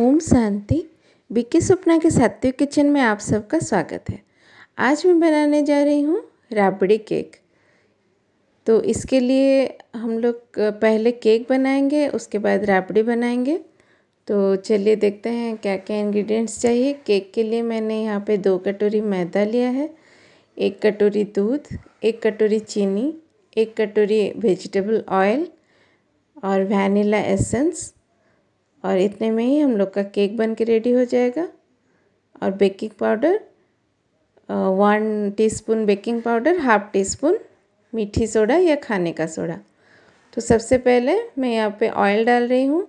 ओम शांति बिक्की सपना के सात्विक किचन में आप सबका स्वागत है आज मैं बनाने जा रही हूँ राबड़ी केक तो इसके लिए हम लोग पहले केक बनाएंगे उसके बाद राबड़ी बनाएंगे तो चलिए देखते हैं क्या क्या इंग्रेडिएंट्स चाहिए केक के लिए मैंने यहाँ पे दो कटोरी मैदा लिया है एक कटोरी दूध एक कटोरी चीनी एक कटोरी वेजिटेबल ऑयल और वैनिला एसेंस और इतने में ही हम लोग का केक बन के रेडी हो जाएगा और baking powder one teaspoon baking powder half teaspoon मीठी सोडा या खाने का सोडा तो सबसे पहले मैं यहाँ पे ऑयल डाल रही हूँ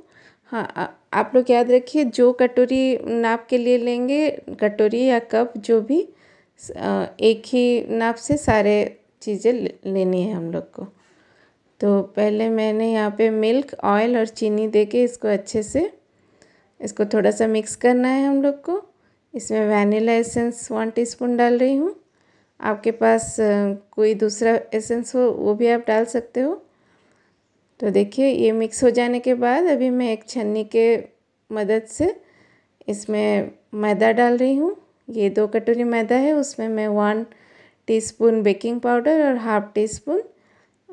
हाँ आप लोग याद रखिए जो कटोरी नाप के लिए लेंगे कटोरी या कप जो भी एक ही नाप से सारे चीज़ें लेनी है हम लोग को तो पहले मैंने यहाँ पे मिल्क ऑयल और चीनी दे के इसको अच्छे से इसको थोड़ा सा मिक्स करना है हम लोग को इसमें वैनिला एसेंस वन टीस्पून डाल रही हूँ आपके पास कोई दूसरा एसेंस हो वो भी आप डाल सकते हो तो देखिए ये मिक्स हो जाने के बाद अभी मैं एक छन्नी के मदद से इसमें मैदा डाल रही हूँ ये दो कटोरी मैदा है उसमें मैं वन टीस्पून बेकिंग पाउडर और हाफ टी स्पून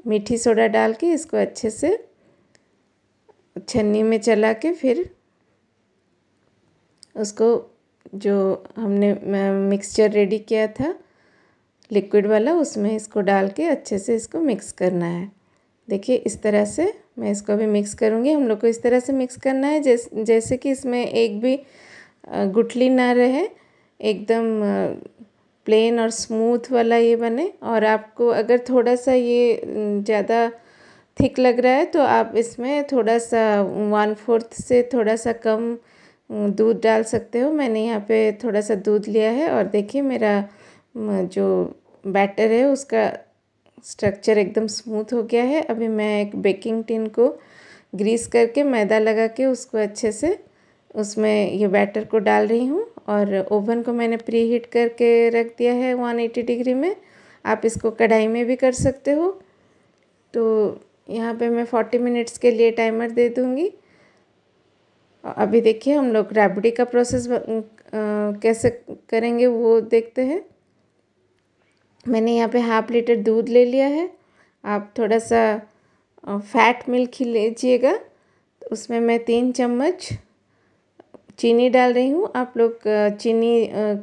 मीठी सोडा डाल के इसको अच्छे से छन्नी में चला के फिर उसको जो हमने मिक्सचर रेडी किया था लिक्विड वाला उसमें इसको डाल के अच्छे से इसको मिक्स करना है देखिए इस तरह से मैं इसको भी मिक्स करूँगी हम लोग को इस तरह से मिक्स करना है जैसे जैसे कि इसमें एक भी गुठली ना रहे एकदम प्लेन और स्मूथ वाला ये बने और आपको अगर थोड़ा सा ये ज़्यादा थिक लग रहा है तो आप इसमें थोड़ा सा वन फोर्थ से थोड़ा सा कम दूध डाल सकते हो मैंने यहाँ पे थोड़ा सा दूध लिया है और देखिए मेरा जो बैटर है उसका स्ट्रक्चर एकदम स्मूथ हो गया है अभी मैं एक बेकिंग टिन को ग्रीस करके मैदा लगा के उसको अच्छे से उसमें ये बैटर को डाल रही हूँ और ओवन को मैंने प्री हीट करके रख दिया है वन एटी डिग्री में आप इसको कढ़ाई में भी कर सकते हो तो यहाँ पे मैं फोर्टी मिनट्स के लिए टाइमर दे दूँगी अभी देखिए हम लोग रेबड़ी का प्रोसेस कैसे करेंगे वो देखते हैं मैंने यहाँ पे हाफ लीटर दूध ले लिया है आप थोड़ा सा फैट मिल्क ही लीजिएगा तो उसमें मैं तीन चम्मच चीनी डाल रही हूँ आप लोग चीनी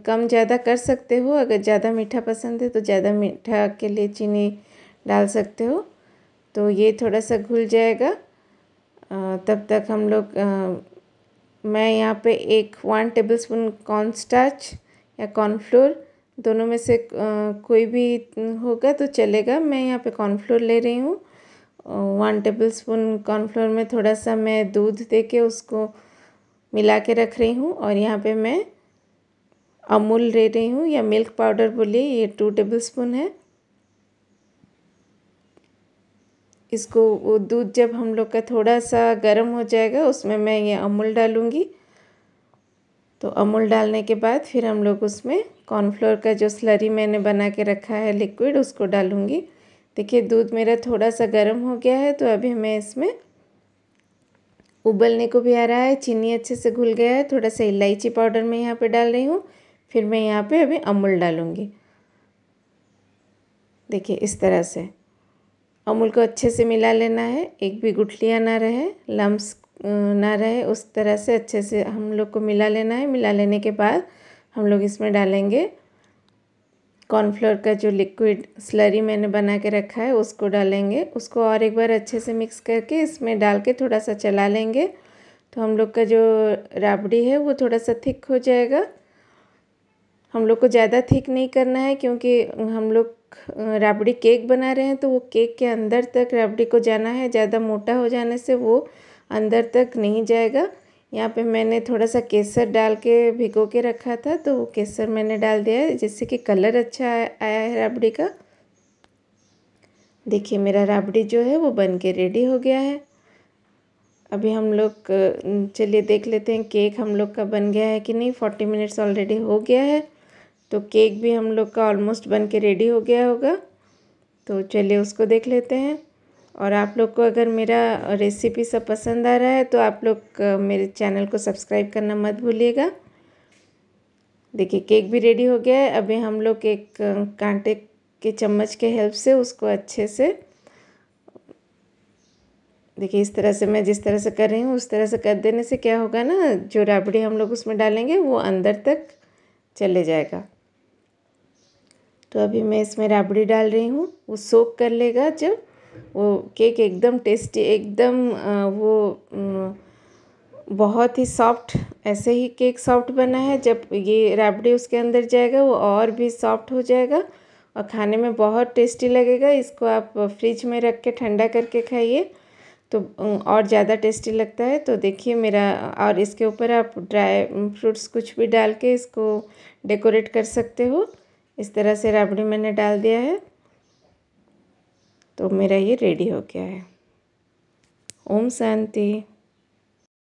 कम ज़्यादा कर सकते हो अगर ज़्यादा मीठा पसंद है तो ज़्यादा मीठा के लिए चीनी डाल सकते हो तो ये थोड़ा सा घुल जाएगा तब तक हम लोग मैं यहाँ पे एक one tablespoon corn starch या कॉर्नफ्लोर दोनों में से कोई भी होगा तो चलेगा मैं यहाँ पे कॉर्नफ्लोर ले रही हूँ वन टेबल स्पून कॉर्नफ्लोर में थोड़ा सा मैं दूध दे के उसको मिला के रख रही हूँ और यहाँ पे मैं अमूल ले रही हूँ या मिल्क पाउडर बोलिए ये टू टेबल स्पून है इसको वो दूध जब हम लोग का थोड़ा सा गर्म हो जाएगा उसमें मैं ये अमूल डालूँगी तो अमूल डालने के बाद फिर हम लोग उसमें कॉर्नफ्लोर का जो स्लरी मैंने बना के रखा है लिक्विड उसको डालूँगी देखिए दूध मेरा थोड़ा सा गर्म हो गया है तो अभी मैं इसमें उबलने को भी आ रहा है चीनी अच्छे से घुल गया है थोड़ा सा इलायची पाउडर मैं यहाँ पे डाल रही हूँ फिर मैं यहाँ पे अभी अमूल डालूँगी देखिए इस तरह से अमूल को अच्छे से मिला लेना है एक भी गुठलियाँ ना रहे लम्स ना रहे उस तरह से अच्छे से हम लोग को मिला लेना है मिला लेने के बाद हम लोग इसमें डालेंगे कॉर्नफ्लोर का जो लिक्विड स्लरी मैंने बना के रखा है उसको डालेंगे उसको और एक बार अच्छे से मिक्स करके इसमें डाल के थोड़ा सा चला लेंगे तो हम लोग का जो राबड़ी है वो थोड़ा सा थिक हो जाएगा हम लोग को ज़्यादा थिक नहीं करना है क्योंकि हम लोग राबड़ी केक बना रहे हैं तो वो केक के अंदर तक राबड़ी को जाना है ज़्यादा मोटा हो जाने से वो अंदर तक नहीं जाएगा यहाँ पे मैंने थोड़ा सा केसर डाल के भिगो के रखा था तो वो केसर मैंने डाल दिया है जिससे कि कलर अच्छा आया है राबड़ी का देखिए मेरा राबड़ी जो है वो बन के रेडी हो गया है अभी हम लोग चलिए देख लेते हैं केक हम लोग का बन गया है कि नहीं फोर्टी मिनट्स ऑलरेडी हो गया है तो केक भी हम लोग का ऑलमोस्ट बन के रेडी हो गया होगा तो चलिए उसको देख लेते हैं और आप लोग को अगर मेरा रेसिपी सब पसंद आ रहा है तो आप लोग मेरे चैनल को सब्सक्राइब करना मत भूलिएगा देखिए केक भी रेडी हो गया है अभी हम लोग एक कांटे के चम्मच के हेल्प से उसको अच्छे से देखिए इस तरह से मैं जिस तरह से कर रही हूँ उस तरह से कर देने से क्या होगा ना जो राबड़ी हम लोग उसमें डालेंगे वो अंदर तक चले जाएगा तो अभी मैं इसमें राबड़ी डाल रही हूँ वो सोख कर लेगा जब वो केक एकदम टेस्टी एकदम वो बहुत ही सॉफ्ट ऐसे ही केक सॉफ्ट बना है जब ये रबड़ी उसके अंदर जाएगा वो और भी सॉफ्ट हो जाएगा और खाने में बहुत टेस्टी लगेगा इसको आप फ्रिज में रख के ठंडा करके खाइए तो और ज़्यादा टेस्टी लगता है तो देखिए मेरा और इसके ऊपर आप ड्राई फ्रूट्स कुछ भी डाल के इसको डेकोरेट कर सकते हो इस तरह से रबड़ी मैंने डाल दिया है तो मेरा ये रेडी हो गया है ओम शांति